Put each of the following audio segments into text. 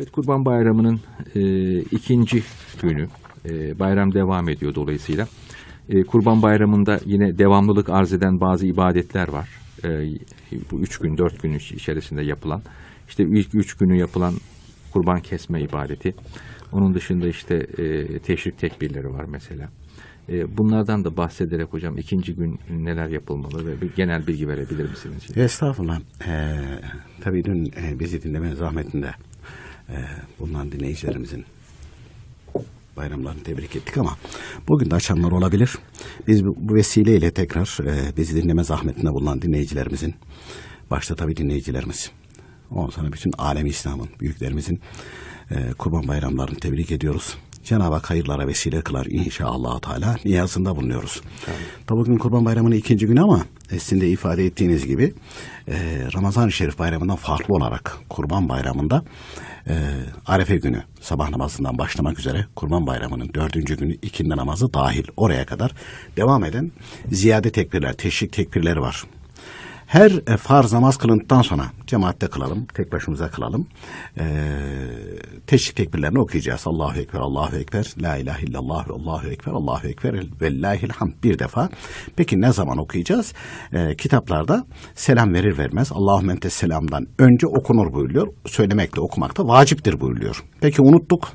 Evet Kurban Bayramı'nın e, ikinci günü e, bayram devam ediyor dolayısıyla. E, Kurban Bayramı'nda yine devamlılık arz eden bazı ibadetler var. E, bu üç gün, dört gün içerisinde yapılan. İşte ilk üç günü yapılan kurban kesme ibadeti. Onun dışında işte e, teşrik tekbirleri var mesela. E, bunlardan da bahsederek hocam ikinci gün neler yapılmalı ve bir genel bilgi verebilir misiniz? Estağfurullah. Ee, tabii dün e, bizi dinlemenin zahmetinde e, ee, bulunan dinleyicilerimizin bayramlarını tebrik ettik ama bugün de açanlar olabilir. Biz bu vesileyle tekrar e, bizi dinleme zahmetine bulunan dinleyicilerimizin, başta tabii dinleyicilerimiz, ondan sonra bütün alem İslam'ın, büyüklerimizin e, kurban bayramlarını tebrik ediyoruz. Cenab-ı Hak hayırlara vesile kılar inşallah Teala niyazında bulunuyoruz. Tabii. Tabii bugün Kurban Bayramı'nın ikinci günü ama sizin de ifade ettiğiniz gibi e, Ramazan-ı Şerif Bayramı'ndan farklı olarak Kurban Bayramı'nda e, Arefe günü sabah namazından başlamak üzere Kurban Bayramı'nın dördüncü günü ikindi namazı dahil oraya kadar devam eden ziyade tekbirler, teşrik tekbirleri var her e, farz namaz kılındıktan sonra cemaatte kılalım, tek başımıza kılalım. E, teşrik tekbirlerini okuyacağız. Allahu Ekber, Allahu Ekber, La ilahe illallah, Allahu Ekber, Allahu Ekber, Vellahil hamd bir defa. Peki ne zaman okuyacağız? E, kitaplarda selam verir vermez Allahu mentes selamdan önce okunur buyuruyor. Söylemekle okumak da vaciptir buyuruyor. Peki unuttuk.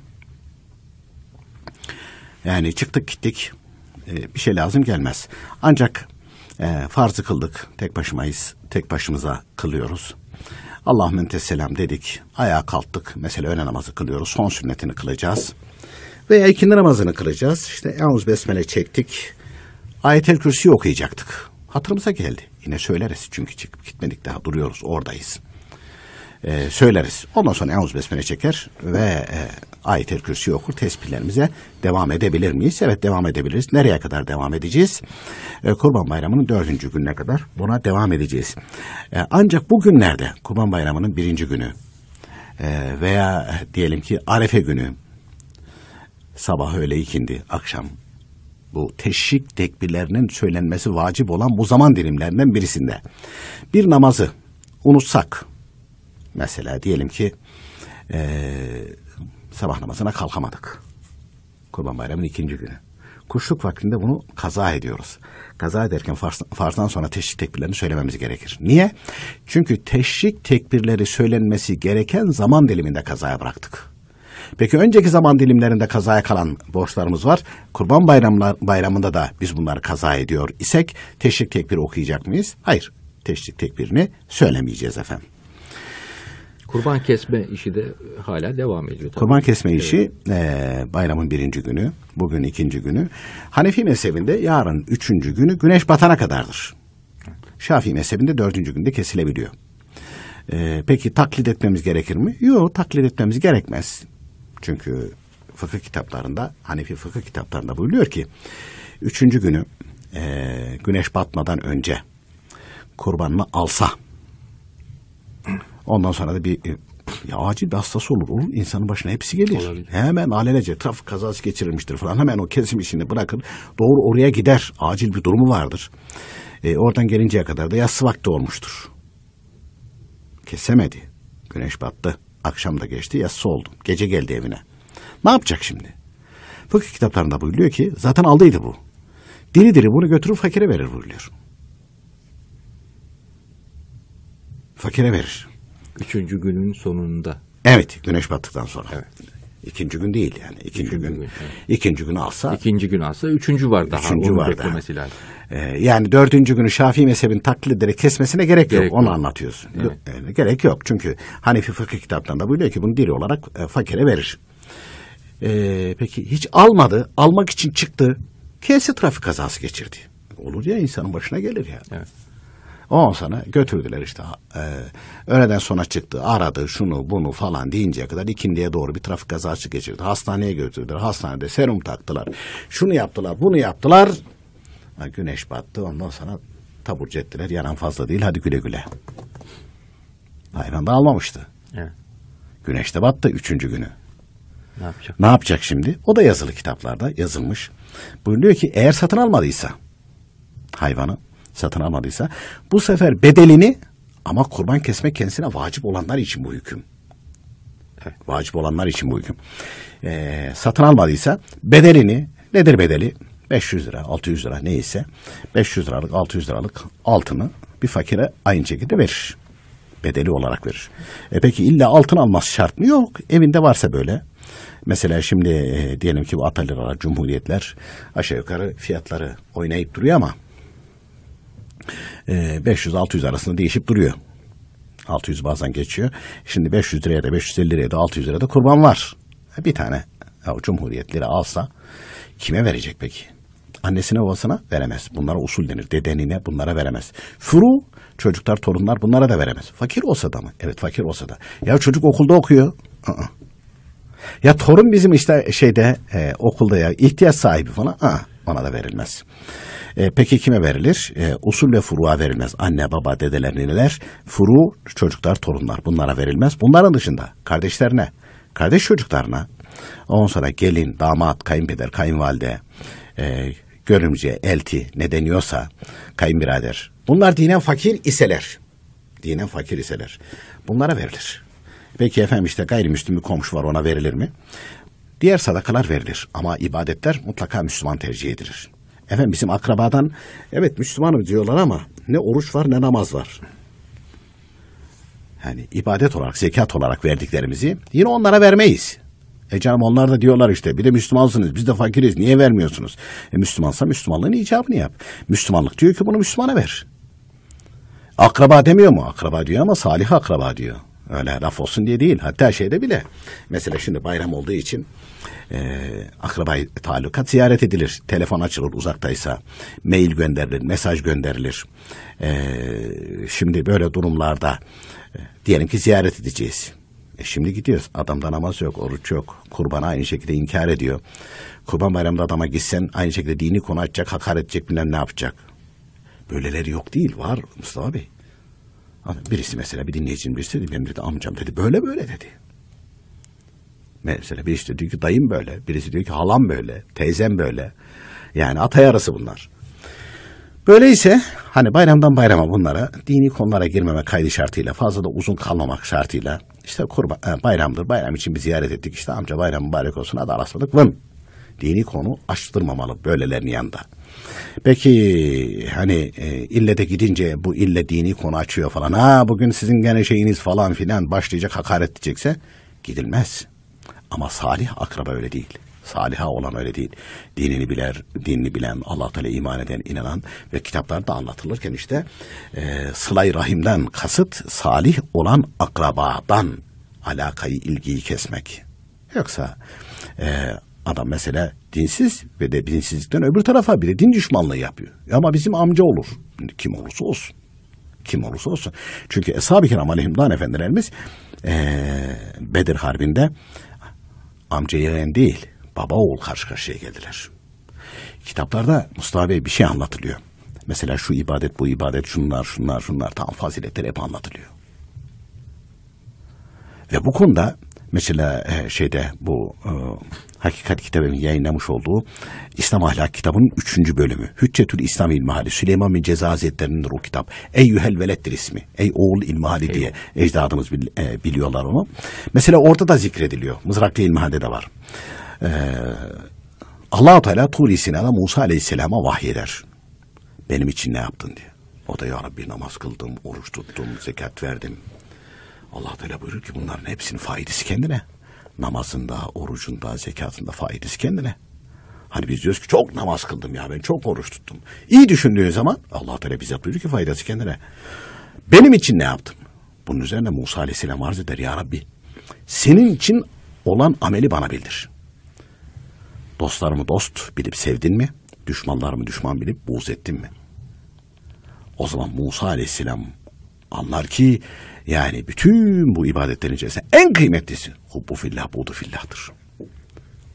Yani çıktık gittik. E, bir şey lazım gelmez. Ancak e, farzı kıldık. Tek başımayız, tek başımıza kılıyoruz. Allah'ım enteselam dedik. Ayağa kalktık. Mesela öğle namazı kılıyoruz. Son sünnetini kılacağız. Veya ikindi namazını kılacağız. İşte yalnız besmele çektik. ayet el kürsüyü okuyacaktık. Hatırımıza geldi. Yine söyleriz çünkü çıkıp gitmedik daha duruyoruz oradayız e, söyleriz. Ondan sonra Eûz Besmele çeker ve e, Ayet-el Kürsi okur tesbihlerimize devam edebilir miyiz? Evet devam edebiliriz. Nereye kadar devam edeceğiz? E, Kurban Bayramı'nın dördüncü gününe kadar buna devam edeceğiz. E, ancak bugünlerde Kurban Bayramı'nın birinci günü e, veya diyelim ki Arefe günü sabah öğle ikindi akşam bu teşrik tekbirlerinin söylenmesi vacip olan bu zaman dilimlerinden birisinde bir namazı unutsak Mesela diyelim ki e, sabah namazına kalkamadık. Kurban Bayramı'nın ikinci günü. Kuşluk vaktinde bunu kaza ediyoruz. Kaza ederken farz, farzdan sonra teşrik tekbirlerini söylememiz gerekir. Niye? Çünkü teşrik tekbirleri söylenmesi gereken zaman diliminde kazaya bıraktık. Peki önceki zaman dilimlerinde kazaya kalan borçlarımız var. Kurban bayramlar, bayramında da biz bunları kaza ediyor isek teşrik tekbiri okuyacak mıyız? Hayır. Teşrik tekbirini söylemeyeceğiz efendim. Kurban kesme işi de hala devam ediyor. Tabii. Kurban kesme evet. işi e, bayramın birinci günü, bugün ikinci günü. Hanefi mezhebinde yarın üçüncü günü güneş batana kadardır. Şafii mezhebinde dördüncü günde kesilebiliyor. E, peki taklit etmemiz gerekir mi? Yok taklit etmemiz gerekmez. Çünkü fıkıh kitaplarında, Hanefi fıkıh kitaplarında buyuruyor ki üçüncü günü e, güneş batmadan önce kurbanını alsa Ondan sonra da bir e, ya acil bir hastası olur. Oğlum insanın başına hepsi gelir. Olabilir. Hemen alelece trafik kazası geçirilmiştir falan. Hemen o kesim işini bırakır. Doğru oraya gider. Acil bir durumu vardır. E, oradan gelinceye kadar da yatsı vakti olmuştur. Kesemedi. Güneş battı. Akşam da geçti. Yatsı oldu. Gece geldi evine. Ne yapacak şimdi? Fakir kitaplarında buyuruyor ki zaten aldıydı bu. Diri diri bunu götürür, fakire verir buyuruyor. Fakire verir. Üçüncü günün sonunda. Evet, güneş battıktan sonra. Evet. İkinci gün değil yani. İkinci, üçüncü gün. gün evet. İkinci gün alsa. İkinci gün alsa üçüncü var daha. Üçüncü var beklemesi daha. lazım. Ee, yani dördüncü günü Şafii mezhebin taklidleri kesmesine gerek, gerek yok. yok. Onu anlatıyorsun. Evet. Ee, gerek yok. Çünkü Hanefi fıkıh kitaplarında buyuruyor ki bunu diri olarak e, fakire verir. Ee, peki hiç almadı. Almak için çıktı. Kendisi trafik kazası geçirdi. Olur ya insanın başına gelir ya. Evet. 10 sene götürdüler işte. E, öğleden sonra çıktı. Aradı şunu bunu falan deyinceye kadar ikindiye doğru bir trafik kazası geçirdi. Hastaneye götürdüler. Hastanede serum taktılar. Şunu yaptılar bunu yaptılar. Ha, güneş battı. Ondan sonra taburcu ettiler. Yaran fazla değil hadi güle güle. Hayvan da almamıştı. Evet. Güneş de battı üçüncü günü. Ne yapacak? Ne yapacak şimdi? O da yazılı kitaplarda yazılmış. bunu diyor ki eğer satın almadıysa hayvanı satın almadıysa bu sefer bedelini ama kurban kesmek kendisine vacip olanlar için bu hüküm. Evet. Vacip olanlar için bu hüküm. Ee, satın almadıysa bedelini nedir bedeli? 500 lira, 600 lira neyse 500 liralık, 600 liralık altını bir fakire aynı şekilde verir. Bedeli olarak verir. E peki illa altın alması şart mı? Yok. Evinde varsa böyle. Mesela şimdi e, diyelim ki bu Atalilara, Cumhuriyetler aşağı yukarı fiyatları oynayıp duruyor ama 500-600 ee, arasında değişip duruyor. 600 bazen geçiyor. Şimdi 500 liraya da 550 liraya da 600 liraya da kurban var. E, bir tane ya lira alsa kime verecek peki? Annesine babasına veremez. Bunlara usul denir. Dedenine bunlara veremez. Furu çocuklar torunlar bunlara da veremez. Fakir olsa da mı? Evet fakir olsa da. Ya çocuk okulda okuyor. Aa. Ya torun bizim işte şeyde e, okulda ya ihtiyaç sahibi falan. Aa. Ona da verilmez. E, peki kime verilir? E, usul ve furu'a verilmez. Anne, baba, dedeler, nineler, furu, çocuklar, torunlar. Bunlara verilmez. Bunların dışında kardeşlerine, kardeş çocuklarına, ondan sonra gelin, damat, kayınpeder, kayınvalide, e, görümce, elti ne deniyorsa, kayınbirader. Bunlar dinen fakir iseler. Dinen fakir iseler. Bunlara verilir. Peki efendim işte gayrimüslim bir komşu var ona verilir mi? Diğer sadakalar verilir ama ibadetler mutlaka Müslüman tercih edilir. Efendim bizim akrabadan evet Müslümanım diyorlar ama ne oruç var ne namaz var. Yani ibadet olarak, zekat olarak verdiklerimizi yine onlara vermeyiz. E canım onlar da diyorlar işte bir de Müslümansınız biz de fakiriz niye vermiyorsunuz? E Müslümansa Müslümanlığın icabını yap. Müslümanlık diyor ki bunu Müslümana ver. Akraba demiyor mu? Akraba diyor ama salih akraba diyor. Öyle laf olsun diye değil. Hatta şeyde bile. Mesela şimdi bayram olduğu için e, ee, akraba talukat ziyaret edilir. Telefon açılır uzaktaysa. Mail gönderilir, mesaj gönderilir. E, şimdi böyle durumlarda e, diyelim ki ziyaret edeceğiz. E şimdi gidiyoruz. Adamda namaz yok, oruç yok. kurbanı aynı şekilde inkar ediyor. Kurban bayramında adama gitsen aynı şekilde dini konu açacak, hakaret edecek, bilmem ne yapacak. Böyleleri yok değil, var Mustafa Bey. Birisi mesela bir dinleyicim birisi dedi, benim dedi amcam dedi, böyle böyle dedi. Mesela birisi diyor ki dayım böyle, birisi diyor ki halam böyle, teyzem böyle. Yani atay arası bunlar. Böyleyse hani bayramdan bayrama bunlara dini konulara girmeme kaydı şartıyla fazla da uzun kalmamak şartıyla işte kurba, e, bayramdır bayram için bir ziyaret ettik işte amca bayram mübarek olsun adı arasmadık vın. Dini konu açtırmamalı böylelerin yanında. Peki hani e, ille de gidince bu ille dini konu açıyor falan ha bugün sizin gene şeyiniz falan filan başlayacak hakaret edecekse gidilmez. Ama salih akraba öyle değil. Saliha olan öyle değil. Dinini bilen dinini bilen, Allah Teala iman eden, inanan ve kitaplarda anlatılırken işte e, sılay rahimden kasıt salih olan akrabadan alakayı, ilgiyi kesmek. Yoksa e, adam mesela dinsiz ve de dinsizlikten öbür tarafa bile din düşmanlığı yapıyor. Ama bizim amca olur. Kim olursa olsun. Kim olursa olsun. Çünkü Eshab-ı Kiram Aleyhimdan Efendilerimiz e, Bedir Harbi'nde amca yeğen değil, baba oğul karşı karşıya geldiler. Kitaplarda Mustafa Bey bir şey anlatılıyor. Mesela şu ibadet, bu ibadet, şunlar, şunlar, şunlar, tam faziletler hep anlatılıyor. Ve bu konuda mesela e, şeyde bu e, Hakikat kitabının yayınlamış olduğu İslam Ahlak kitabının üçüncü bölümü. Hüccetül İslam İlmihali. Süleyman bin Ceza Hazretlerindir o kitap. Ey Yühel Velettir ismi. Ey Oğul İlmihali diye ecdadımız bil, e, biliyorlar onu. Mesela orada da zikrediliyor. Mızraklı İlmihali'de de var. Ee, Allah-u Teala Tur-i Musa Aleyhisselam'a vahyeder. Benim için ne yaptın diye. O da ya Rabbi namaz kıldım, oruç tuttum, zekat verdim, Allah Teala buyurur ki bunların hepsinin faydası kendine. Namazında, orucunda, zekatında faydası kendine. Hani biz diyoruz ki çok namaz kıldım ya ben çok oruç tuttum. İyi düşündüğün zaman Allah Teala bize buyurur ki faydası kendine. Benim için ne yaptım? Bunun üzerine Musa Aleyhisselam arz eder ya Rabbi. Senin için olan ameli bana bildir. Dostlarımı dost bilip sevdin mi? Düşmanlarımı düşman bilip buğz ettin mi? O zaman Musa Aleyhisselam anlar ki yani bütün bu ibadetlerin içerisinde en kıymetlisi hubbu fillah, buğdu fillah'tır.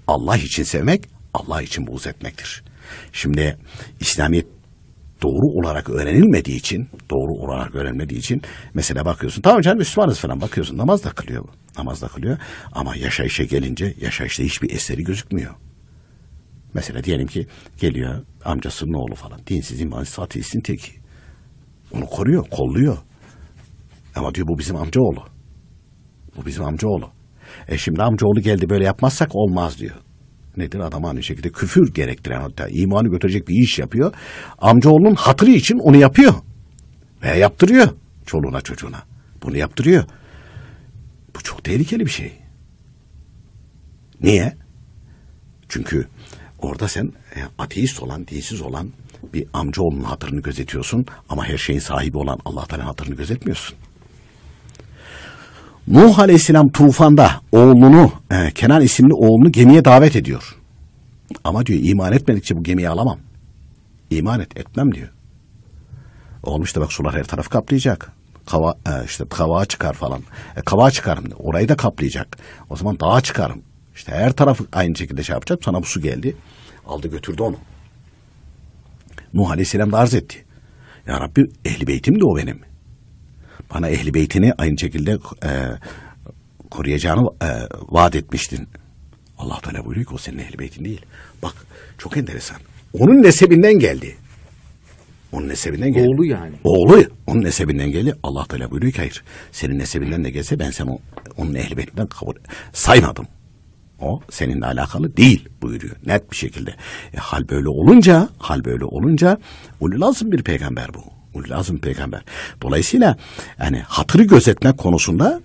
Allah için sevmek, Allah için buğz etmektir. Şimdi İslamiyet doğru olarak öğrenilmediği için, doğru olarak öğrenilmediği için mesela bakıyorsun tamam canım Müslümanız falan bakıyorsun namaz da kılıyor. Namaz da kılıyor ama yaşayışa gelince yaşayışta hiçbir eseri gözükmüyor. Mesela diyelim ki geliyor amcasının oğlu falan. Dinsiz, imansız, ateistin teki. Onu koruyor, kolluyor. Ama diyor bu bizim amcaoğlu. Bu bizim amcaoğlu. E şimdi amcaoğlu geldi böyle yapmazsak olmaz diyor. Nedir? Adam aynı şekilde küfür gerektiren hatta imanı götürecek bir iş yapıyor. Amcaoğlunun hatırı için onu yapıyor. Veya yaptırıyor çoluğuna çocuğuna. Bunu yaptırıyor. Bu çok tehlikeli bir şey. Niye? Çünkü orada sen e, ateist olan, dinsiz olan bir amcaoğlunun hatırını gözetiyorsun ama her şeyin sahibi olan Allah'tan Teala hatırını gözetmiyorsun. Nuh Aleyhisselam tufanda oğlunu e, Kenan isimli oğlunu gemiye davet ediyor. Ama diyor iman etmedikçe bu gemiyi alamam. İman et etmem diyor. Olmuş da bak sular her tarafı kaplayacak. Kava, e, işte kavağa çıkar falan. E, kavağa çıkarım diyor. Orayı da kaplayacak. O zaman dağa çıkarım. İşte her tarafı aynı şekilde şey yapacağım. Sana bu su geldi. Aldı götürdü onu. Nuh Aleyhisselam da arz etti. Ya Rabbi ehli beytim de o benim. Bana ehli beytini aynı şekilde e, koruyacağını e, vaat etmiştin. Allah Teala buyuruyor ki o senin ehli beytin değil. Bak çok enteresan. Onun nesebinden geldi. Onun nesebinden geldi. Oğlu yani. Oğlu. Onun nesebinden geldi. Allah Teala buyuruyor ki hayır. Senin nesebinden de gelse ben sen onun ehli beytinden kabul saymadım. O seninle alakalı değil buyuruyor net bir şekilde. E, hal böyle olunca, hal böyle olunca ulu lazım bir peygamber bu lazım peygamber. Dolayısıyla yani hatırı gözetme konusunda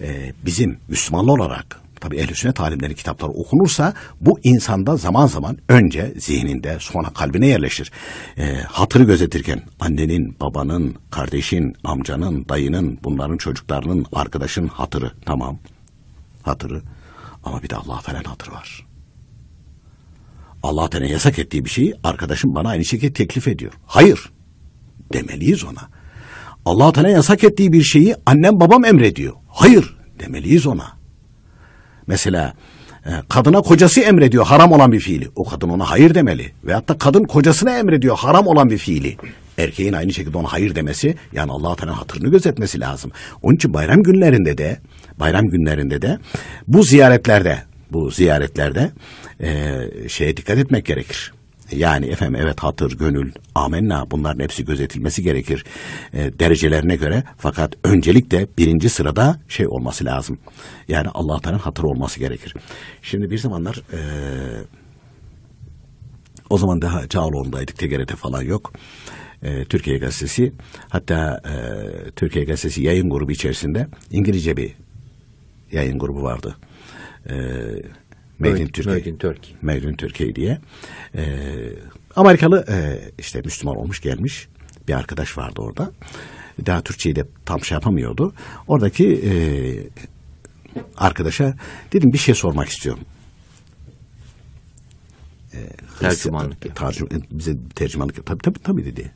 e, bizim Müslümanlar olarak tabi ehl-i sünnet alimlerin kitapları okunursa bu insanda zaman zaman önce zihninde sonra kalbine yerleşir. E, hatırı gözetirken annenin, babanın, kardeşin, amcanın, dayının, bunların çocuklarının, arkadaşın hatırı tamam hatırı ama bir de Allah falan hatırı var. Allah Teala yasak ettiği bir şeyi arkadaşım bana aynı şekilde teklif ediyor. Hayır demeliyiz ona. Allah Teala yasak ettiği bir şeyi annem babam emrediyor. Hayır demeliyiz ona. Mesela e, kadına kocası emrediyor haram olan bir fiili. O kadın ona hayır demeli. Veyahut da kadın kocasına emrediyor haram olan bir fiili. Erkeğin aynı şekilde ona hayır demesi yani Allah Teala'nın hatırını gözetmesi lazım. Onun için bayram günlerinde de bayram günlerinde de bu ziyaretlerde bu ziyaretlerde e, şeye dikkat etmek gerekir. Yani efem evet hatır, gönül, amenna bunların hepsi gözetilmesi gerekir e, derecelerine göre. Fakat öncelikle birinci sırada şey olması lazım. Yani Allah Teala'nın hatırı olması gerekir. Şimdi bir zamanlar e, o zaman daha Cağaloğlu'ndaydık. TGRT falan yok. E, Türkiye Gazetesi hatta e, Türkiye Gazetesi yayın grubu içerisinde İngilizce bir yayın grubu vardı. Eee Made Made in Türkiye. Made in Turkey. Made in Türkiye diye. E, Amerikalı e, işte Müslüman olmuş gelmiş bir arkadaş vardı orada. Daha Türkçeyi de tam şey yapamıyordu. Oradaki e, arkadaşa dedim bir şey sormak istiyorum. E, tercümanlık. Tercüm, e, bize tercümanlık. Tabii tabii tabii dedi.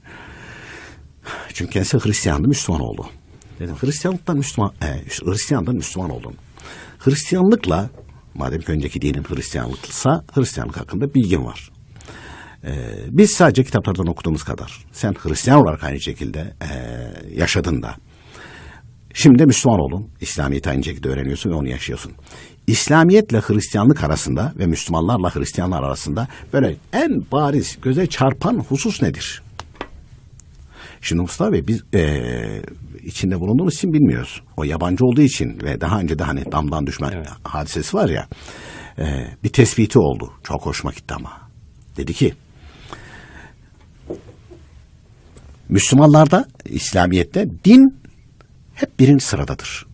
Çünkü kendisi Hristiyandı, Müslüman oldu. Dedim Hristiyanlıktan Müslüman, e, Hristiyandan Müslüman oldun. Hristiyanlıkla Madem ki önceki dinim Hristiyanlıksa Hristiyanlık hakkında bilgin var. Ee, biz sadece kitaplardan okuduğumuz kadar. Sen Hristiyan olarak aynı şekilde e, yaşadın da. Şimdi Müslüman olun. İslamiyet aynı şekilde öğreniyorsun ve onu yaşıyorsun. İslamiyetle Hristiyanlık arasında ve Müslümanlarla Hristiyanlar arasında böyle en bariz göze çarpan husus nedir? Şimdi Mustafa Bey biz e, içinde bulunduğumuz için bilmiyoruz. O yabancı olduğu için ve daha önce de hani damdan düşme evet. hadisesi var ya e, bir tespiti oldu. Çok hoşuma gitti ama. Dedi ki Müslümanlarda, İslamiyet'te din hep birinci sıradadır.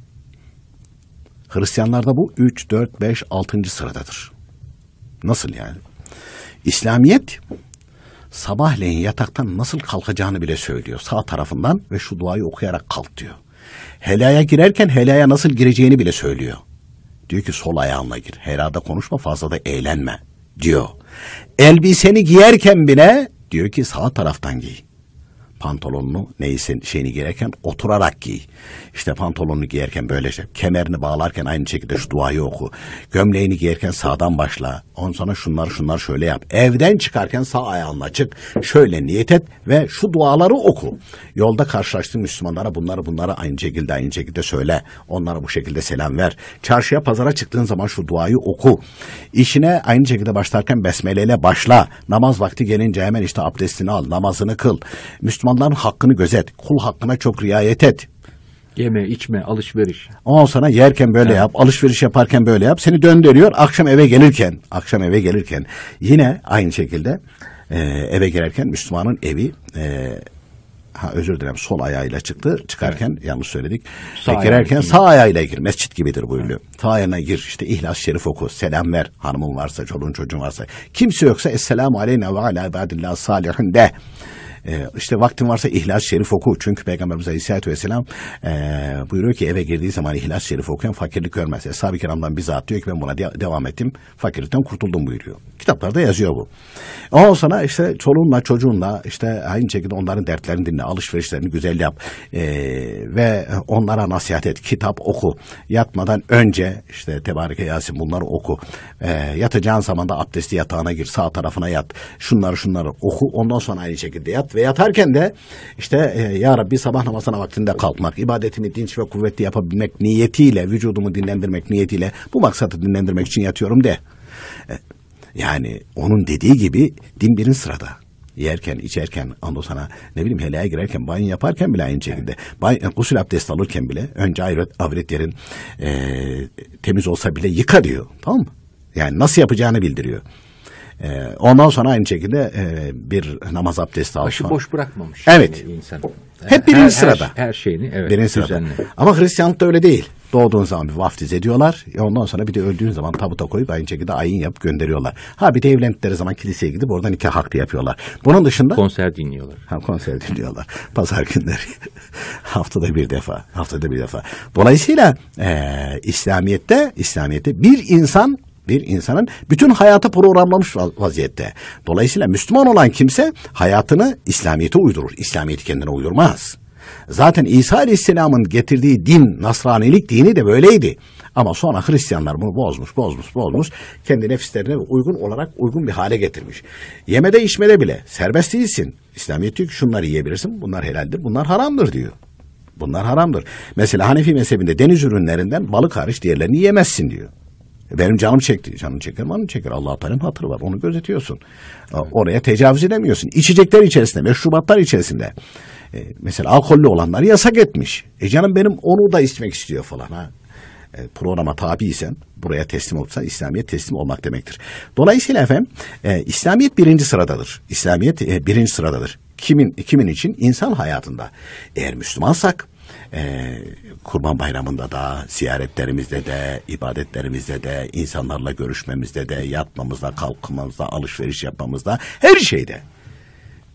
Hristiyanlarda bu 3, 4, 5, 6. sıradadır. Nasıl yani? İslamiyet sabahleyin yataktan nasıl kalkacağını bile söylüyor. Sağ tarafından ve şu duayı okuyarak kalk diyor. Helaya girerken helaya nasıl gireceğini bile söylüyor. Diyor ki sol ayağınla gir. Helada konuşma fazla da eğlenme diyor. Elbiseni giyerken bile diyor ki sağ taraftan giy pantolonunu neyse şeyini giyerken oturarak giy. İşte pantolonunu giyerken böylece şey, kemerini bağlarken aynı şekilde şu duayı oku. Gömleğini giyerken sağdan başla. Ondan sonra şunlar şunlar şöyle yap. Evden çıkarken sağ ayağınla çık. Şöyle niyet et ve şu duaları oku. Yolda karşılaştığın Müslümanlara bunları bunları aynı şekilde aynı şekilde söyle. Onlara bu şekilde selam ver. Çarşıya pazara çıktığın zaman şu duayı oku. İşine aynı şekilde başlarken besmeleyle başla. Namaz vakti gelince hemen işte abdestini al, namazını kıl. Müslüman onların hakkını gözet. Kul hakkına çok riayet et. Yeme, içme, alışveriş. Ondan sonra yerken böyle evet. yap, alışveriş yaparken böyle yap. Seni döndürüyor akşam eve gelirken. Akşam eve gelirken. Yine aynı şekilde e, eve gelirken Müslümanın evi e, ha özür dilerim sol ayağıyla çıktı. Çıkarken evet. yanlış söyledik. Sağ girerken sağ ayağıyla gir. Mescit gibidir buyuruyor. Evet. Sağ ayağına gir. işte ihlas Şerif oku. Selam ver. Hanımın varsa, çoluğun çocuğun varsa. Kimse yoksa Esselamu aleyna ve ala ibadillah salihin de. E, işte vaktin varsa i̇hlas Şerif oku. Çünkü Peygamberimiz Aleyhisselatü Vesselam e, buyuruyor ki eve girdiği zaman i̇hlas Şerif okuyan fakirlik görmez. Eshab-ı Kiram'dan bizzat diyor ki ben buna de- devam ettim. Fakirlikten kurtuldum buyuruyor. Kitaplarda yazıyor bu. Ondan sonra işte çoluğunla çocuğunla işte aynı şekilde onların dertlerini dinle, alışverişlerini güzel yap e, ve onlara nasihat et. Kitap oku. Yatmadan önce işte Tebareke Yasin bunları oku. E, yatacağın zaman da abdesti yatağına gir. Sağ tarafına yat. Şunları şunları oku. Ondan sonra aynı şekilde yat ve yatarken de işte e, ya Rabbi sabah namazına vaktinde kalkmak, ibadetimi dinç ve kuvvetli yapabilmek niyetiyle, vücudumu dinlendirmek niyetiyle bu maksatı dinlendirmek için yatıyorum de. E, yani onun dediği gibi din birin sırada yerken, içerken, ando sana ne bileyim helaya girerken, banyo yaparken bile aynı şekilde. Banyo, e, gusül abdest alırken bile önce avret, avret yerin e, temiz olsa bile yıka diyor. Tamam mı? Yani nasıl yapacağını bildiriyor. E, ondan sonra aynı şekilde e, bir namaz abdesti alıyor. Başı sonra. boş bırakmamış. Evet. Yani insan. Hep birinci her, sırada. Her, her şeyini evet. Birinci düzenli. sırada. Ama Hristiyanlıkta öyle değil. Doğduğun zaman bir vaftiz ediyorlar. E ondan sonra bir de öldüğün zaman tabuta koyup aynı şekilde ayin yapıp gönderiyorlar. Ha bir de evlendikleri zaman kiliseye gidip oradan nikah hakkı yapıyorlar. Bunun dışında... Konser dinliyorlar. Ha konser dinliyorlar. Pazar günleri. haftada bir defa. Haftada bir defa. Dolayısıyla e, İslamiyet'te, İslamiyet'te bir insan bir insanın bütün hayatı programlamış vaziyette. Dolayısıyla Müslüman olan kimse hayatını İslamiyet'e uydurur. İslamiyet'i kendine uydurmaz. Zaten İsa Aleyhisselam'ın getirdiği din, Nasranilik dini de böyleydi. Ama sonra Hristiyanlar bunu bozmuş, bozmuş, bozmuş. Kendi nefislerine uygun olarak uygun bir hale getirmiş. Yemede içmede bile serbest değilsin. İslamiyet diyor ki şunları yiyebilirsin, bunlar helaldir, bunlar haramdır diyor. Bunlar haramdır. Mesela Hanefi mezhebinde deniz ürünlerinden balık hariç diğerlerini yemezsin diyor. Benim canım çekti. Canım çeker, canım çeker. allah Teala'nın hatırı var. Onu gözetiyorsun. Oraya tecavüz edemiyorsun. İçecekler içerisinde, meşrubatlar içerisinde. E, mesela alkollü olanlar yasak etmiş. E canım benim onu da içmek istiyor falan. Ha. E, programa tabiysen, buraya teslim olsa İslamiyet teslim olmak demektir. Dolayısıyla efendim, e, İslamiyet birinci sıradadır. İslamiyet e, birinci sıradadır. Kimin kimin için? İnsan hayatında. Eğer Müslümansak, e, Kurban Bayramı'nda da, ziyaretlerimizde de, ibadetlerimizde de, insanlarla görüşmemizde de, yatmamızda, kalkmamızda, alışveriş yapmamızda, her şeyde.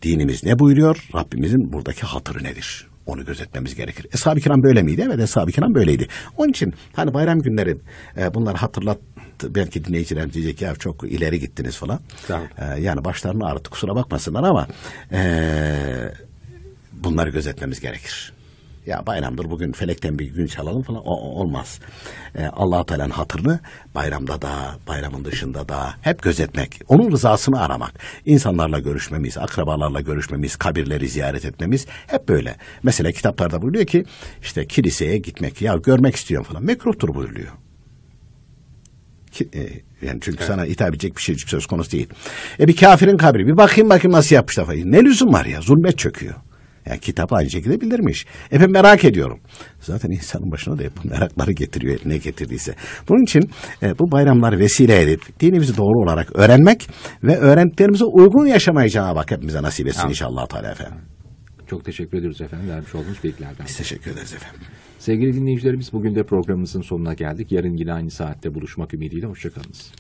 Dinimiz ne buyuruyor? Rabbimizin buradaki hatırı nedir? Onu gözetmemiz gerekir. Eshab-ı kiram böyle miydi? Evet eshab-ı kiram böyleydi. Onun için hani bayram günleri e, bunları hatırlat belki dinleyiciler diyecek ya çok ileri gittiniz falan. Tamam. E, yani başlarını ağrıttı kusura bakmasınlar ama e, bunları gözetmemiz gerekir. Ya bayramdır bugün felekten bir gün çalalım falan o, olmaz. Ee, Allah Teala'nın hatırını bayramda da, bayramın dışında da hep gözetmek. Onun rızasını aramak. İnsanlarla görüşmemiz, akrabalarla görüşmemiz, kabirleri ziyaret etmemiz hep böyle. Mesela kitaplarda buyuruyor ki işte kiliseye gitmek ya görmek istiyorum falan mekruhtur buyuruyor. Ki, e, yani çünkü evet. sana hitap edecek bir şey söz konusu değil. E bir kafirin kabri bir bakayım bakayım nasıl yapmışlar falan. Ne lüzum var ya zulmet çöküyor. Yani kitap aynı şekilde bildirmiş. Efendim merak ediyorum. Zaten insanın başına da hep bu merakları getiriyor eline getirdiyse. Bunun için e, bu bayramlar vesile edip dinimizi doğru olarak öğrenmek ve öğrendiklerimize uygun yaşamayı Cenab-ı Hak hepimize nasip etsin tamam. inşallah Teala efendim. Çok teşekkür ediyoruz efendim vermiş olduğunuz bilgilerden. Biz teşekkür ederiz efendim. Sevgili dinleyicilerimiz bugün de programımızın sonuna geldik. Yarın yine aynı saatte buluşmak ümidiyle. Hoşçakalınız.